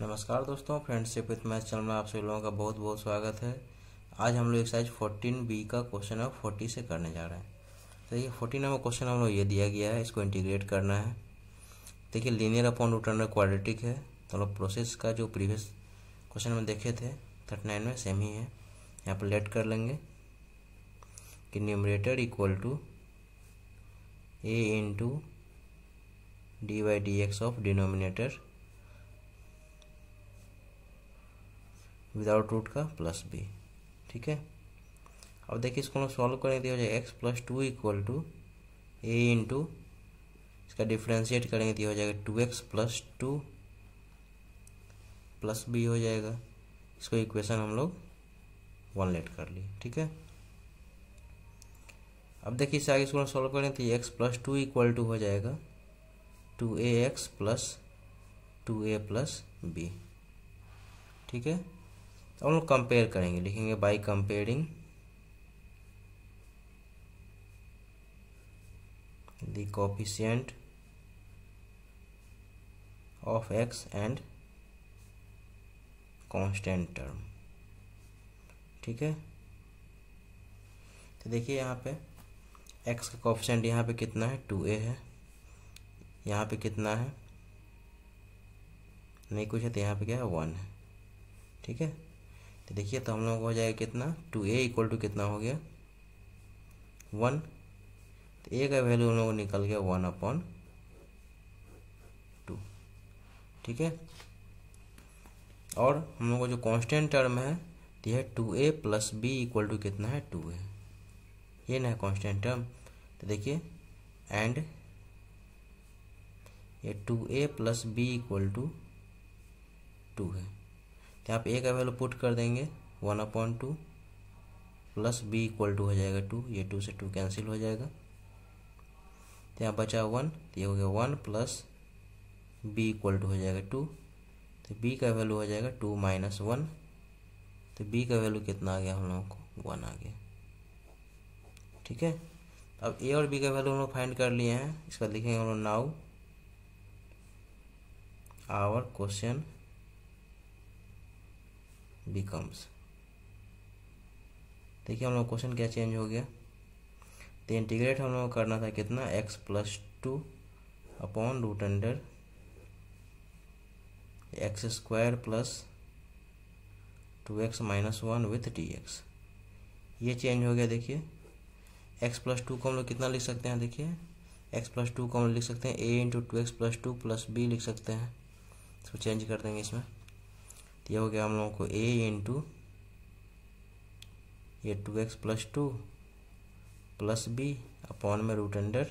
नमस्कार दोस्तों friendship with math channel में आप सभी लोगों का बहुत बहुत स्वागत है आज हम लोग एक्सरसाइज फोर्टीन बी का क्वेश्चन नंबर फोर्टी से करने जा रहे हैं तो ये फोर्टीन नंबर क्वेश्चन हम लोग ये दिया गया है इसको इंटीग्रेट करना है देखिए linear upon root under quadratic है तो हम लोग प्रोसेस का जो प्रीवियस क्वेश्चन में देखे थे थर्टी नाइन में सेम ही है यहाँ पर लेट कर लेंगे कि numerator equal to A into D by D X of denominator without root का प्लस बी ठीक है अब देखिए इसको हम सॉल्व करेंगे तो हो जाएगा X plus two equal to A into इसका डिफ्रेंशिएट करेंगे तो हो जाएगा two x plus two plus B हो जाएगा इसको इक्वेशन हम लोग वन लेट कर लिए ठीक है अब देखिए इससे आगे इसको सॉल्व करें तो X plus two equal to हो जाएगा two A X plus two A plus B ठीक है तो हम लोग कंपेयर करेंगे लिखेंगे by comparing the of X and constant term ठीक है तो देखिए यहाँ पे एक्स का कॉफिशेंट यहाँ पे कितना है टू ए है यहाँ पे कितना है नहीं कुछ है तो यहाँ पे क्या है वन है ठीक है तो देखिए तो हम लोग हो जाएगा कितना टू ए इक्वल टू कितना हो गया वन तो ए का वैल्यू हम लोग निकल गया वन अपॉन टू ठीक है और हम लोग का जो कांस्टेंट टर्म है तो यह two A plus B equal to कितना है टू ए ये ना है कॉन्स्टेंट टर्म तो देखिए एंड ये two A plus B equal to two है तो आप ए का वैल्यू पुट कर देंगे one upon two plus B equal to हो जाएगा टू ये टू से टू कैंसिल हो जाएगा तो यहाँ बचा वन तो ये हो गया one plus B equal to हो जाएगा टू तो बी का वैल्यू हो जाएगा टू माइनस वन तो बी का वैल्यू कितना आ गया हम लोगों को वन आ गया ठीक है अब ए और बी का वैल्यू हम लोग फाइंड कर लिए हैं इसका लिखेंगे हम लोग नाउ आवर क्वेश्चन बिकम्स देखिए हम लोग क्वेश्चन क्या चेंज हो गया तो इंटीग्रेट हम लोग करना था कितना x plus two upon root under x square plus two x minus one with d x ये चेंज हो गया देखिए एक्स प्लस टू को हम लोग कितना लिख सकते हैं देखिए एक्स प्लस टू को हम लिख सकते हैं a into two x plus two plus b लिख सकते हैं इसको चेंज कर देंगे इसमें ये हो गया हम लोगों को ए इंटू ये two x plus two plus b upon में root under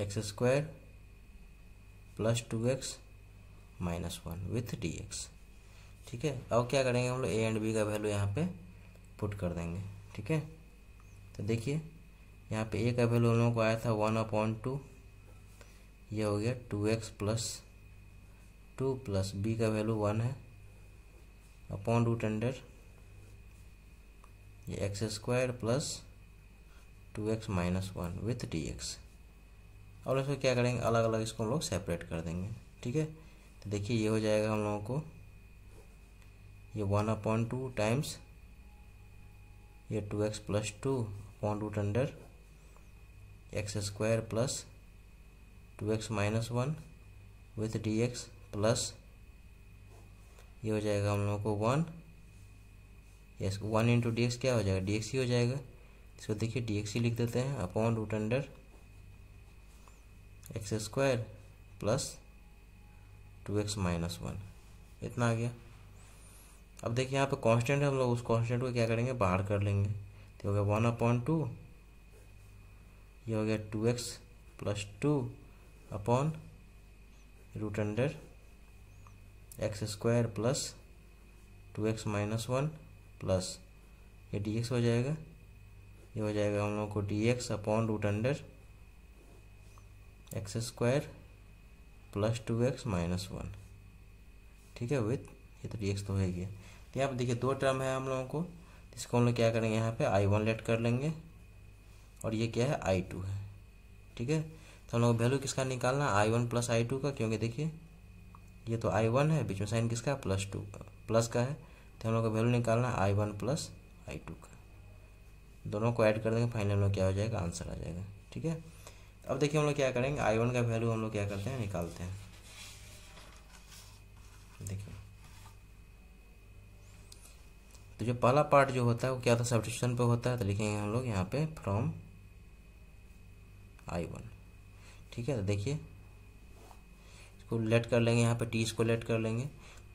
x square plus two x minus one with d x ठीक है अब क्या करेंगे हम लोग ए एंड बी का वैल्यू यहाँ पे पुट कर देंगे ठीक है तो देखिए यहाँ पे ए का वैल्यू हम लोगों को आया था वन अपॉन टू ये हो गया two x plus two plus b का वैल्यू वन है अपॉन रूट अंडर ये x square plus two x minus one with d x और इसको क्या करेंगे अलग अलग इसको हम लोग सेपरेट कर देंगे ठीक है तो देखिए ये हो जाएगा हम लोगों को ये वन अपॉन टू टाइम्स ये two x plus two upon root under x square plus two x minus one with d x plus ये हो जाएगा हम लोगों को one yes one into d क्या हो जाएगा डी ही हो जाएगा इसको देखिए डी लिख देते हैं upon root under x square plus two x minus one इतना आ गया अब देखिए यहाँ पे कांस्टेंट है हम लोग उस कांस्टेंट को क्या करेंगे बाहर कर लेंगे तो हो गया वन अपॉन टू ये हो गया two x plus two upon root under x square plus two x minus one plus ये डी एक्स हो जाएगा ये हो जाएगा हम लोग को d x upon root under x square plus two x minus one ठीक है विथ ये तो डी एक्स तो है ही तो यहाँ पर देखिए दो टर्म है हम लोगों को इसको हम लोग क्या करेंगे यहाँ पे आई वन लेट कर लेंगे और ये क्या है आई टू है ठीक है तो हम लोग वैल्यू किसका निकालना I one plus I two का क्योंकि देखिए ये तो आई वन है बीच में साइन किसका है प्लस टू का प्लस का है तो हम लोग का वैल्यू निकालना है I one plus I two का दोनों को ऐड कर देंगे फाइनल में क्या हो जाएगा आंसर आ जाएगा ठीक है अब देखिए हम लोग क्या करेंगे आई वन का वैल्यू हम लोग क्या करते हैं निकालते हैं देखिए तो जो पहला पार्ट जो होता है वो क्या था है पे होता है तो लिखेंगे हम लोग यहाँ पे फ्रॉम आई वन ठीक है तो देखिए इसको लेट कर लेंगे यहाँ पे टी इसको लेट कर लेंगे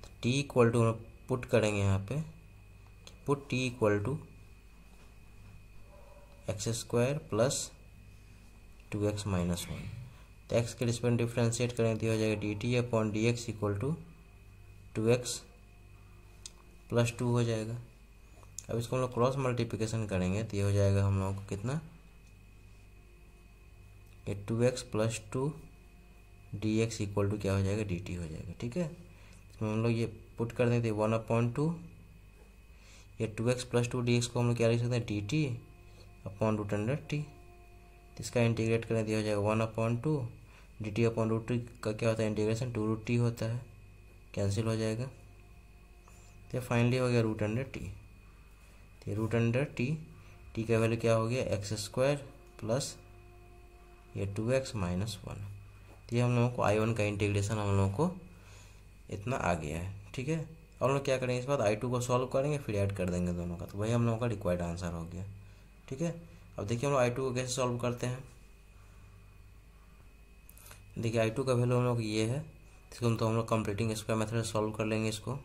तो टी इक्वल टू पुट करेंगे यहाँ पे put t equal to x square plus two x minus one तो एक्स के रिस्पेक्ट डिफ्रेंशिएट करेंगे तो हो जाएगा d t upon d x equal to two x plus two हो जाएगा अब इसको हम लोग क्रॉस मल्टीप्लिकेशन करेंगे तो ये हो जाएगा हम लोगों को कितना ये two x plus two d x equal to क्या हो जाएगा डी टी हो जाएगा ठीक है इसमें तो हम लोग ये पुट कर देते हैं वन अपॉइंट टू ये two x plus two d x को हम लोग क्या लिख सकते हैं d t upon root under t इसका इंटीग्रेट करने दिया हो जाएगा one upon two d t upon root t का क्या होता है इंटीग्रेशन टू रूट टी होता है कैंसिल हो जाएगा तो फाइनली हो गया रूट अंडर टी तो रूट अंडर टी टी का वैल्यू क्या हो गया एक्स स्क्वायर प्लस ये टू एक्स माइनस वन ये हम लोगों को आई वन का इंटीग्रेशन हम लोगों को इतना आ गया है ठीक है और हम लोग क्या करेंगे इस बाद आई टू को सॉल्व करेंगे फिर ऐड कर देंगे दोनों का तो वही हम लोगों का रिक्वायर्ड आंसर हो गया ठीक है अब देखिए हम लोग आई टू को कैसे सॉल्व करते हैं देखिए आई टू का वैल्यू हम लोग ये है इसको तो हम लोग कंप्लीटिंग स्क्वायर मेथड से सॉल्व कर लेंगे इसको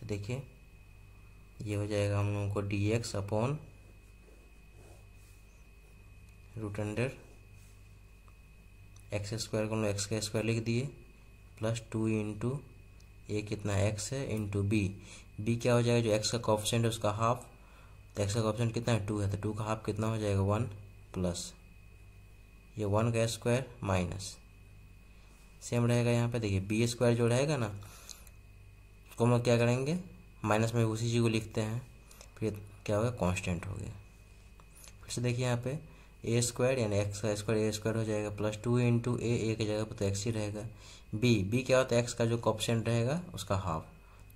तो देखिए ये हो जाएगा हम लोगों को d x upon root hundred x square को हम एक्स का स्क्वायर लिख दिए प्लस टू इंटू ए कितना एक्स है इंटू बी बी क्या हो जाएगा जो एक्स का कॉपसेंट है उसका हाफ तो एक्स का कॉप्शन कितना है टू है तो टू का हाफ कितना हो जाएगा वन प्लस ये वन का स्क्वायर माइनस सेम रहेगा यहाँ पे देखिए बी स्क्वायर जो रहेगा ना उसको हम लोग क्या करेंगे माइनस में उसी चीज़ को लिखते हैं फिर क्या होगा कॉन्स्टेंट हो गया फिर से देखिए यहाँ पे ए स्क्वायर यानी एक्स का स्क्वायर ए स्क्वायर हो जाएगा plus two into a a की जगह पर तो एक्स ही रहेगा बी बी क्या होता है एक्स का जो कॉप्सेंट रहेगा उसका हाफ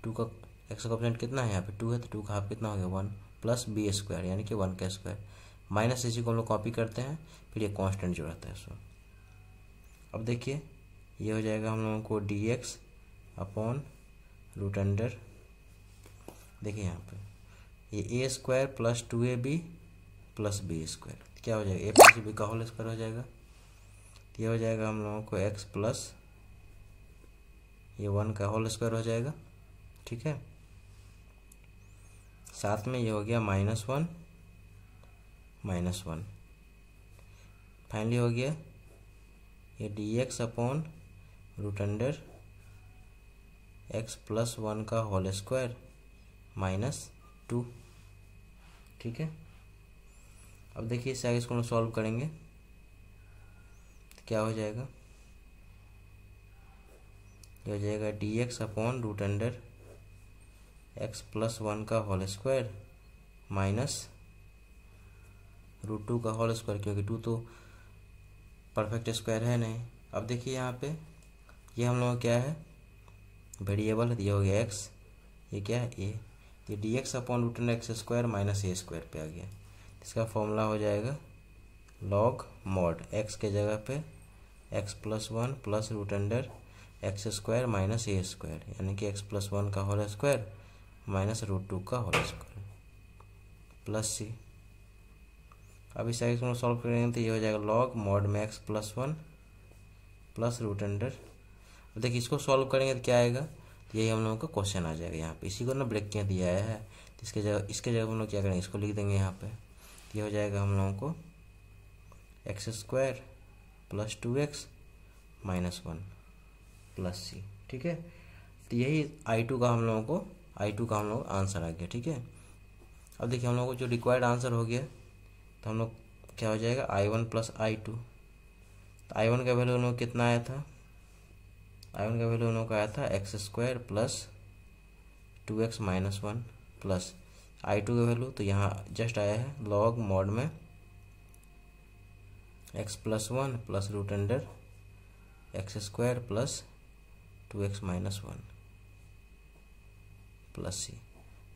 टू का एक्स का कॉप्शेंट कितना है यहाँ पे टू है तो टू का हाफ कितना हो गया वन प्लस बी स्क्वायर यानी कि वन का स्क्वायर माइनस इसी को हम लोग कॉपी करते हैं फिर ये कॉन्स्टेंट जो रहता है उसमें अब देखिए ये हो जाएगा हम लोगों को d x upon root under देखिए यहाँ पर ये a square plus two a b plus b square तो क्या हो जाएगा ए प्लस बी का होल स्क्वायर हो जाएगा तो ये हो जाएगा हम लोगों को एक्स प्लस ये वन का होल स्क्वायर हो जाएगा ठीक है साथ में ये हो गया minus one minus one finally हो गया ये d x upon root under x plus one का होल स्क्वायर माइनस टू ठीक है अब देखिए इससे आगे इसको हम सॉल्व करेंगे क्या हो जाएगा ये हो जाएगा d x upon root under x plus one का whole square minus root two का होल स्क्वायर क्योंकि टू तो परफेक्ट स्क्वायर है नहीं अब देखिए यहाँ पे ये हम का क्या है वेरिएबल ये हो गया एक्स ये क्या है ए ये d x upon root x square minus a square पे आ गया इसका फॉर्मूला हो जाएगा लॉग मॉड एक्स के जगह पे x plus one plus root under x square minus a square यानी कि एक्स प्लस वन का whole square minus root two का होल स्क्वायर प्लस सी अब इस एक्स को सॉल्व करेंगे तो ये हो जाएगा लॉग मॉड में x plus one plus root under अब देखिए इसको सॉल्व करेंगे तो क्या आएगा यही हम लोगों का क्वेश्चन आ जाएगा यहाँ पे इसी को ना ब्रेक किया दिया है इसके जगह इसके जगह हम लोग क्या करेंगे इसको लिख देंगे यहाँ पर ये हो जाएगा हम लोगों को x square plus two x minus one plus c ठीक है तो यही आई टू का हम लोगों को आई टू का हम लोग आंसर आ गया ठीक है अब देखिए हम लोगों को जो रिक्वायर्ड आंसर हो गया तो हम लोग क्या हो जाएगा I one plus I two तो आई वन का वैल्यू उन लोग कितना आया था आई वन का वैल्यू उन लोगों का आया था x square plus two x minus one plus I two का वैल्यू तो यहाँ जस्ट आया है लॉग मॉड में x plus one plus root under x square plus two x minus one plus c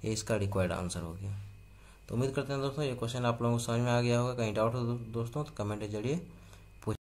ये इसका रिक्वायर्ड आंसर हो गया तो उम्मीद करते हैं दोस्तों ये क्वेश्चन आप लोगों को समझ में आ गया होगा कहीं डाउट हो तो दोस्तों तो कमेंट के जरिए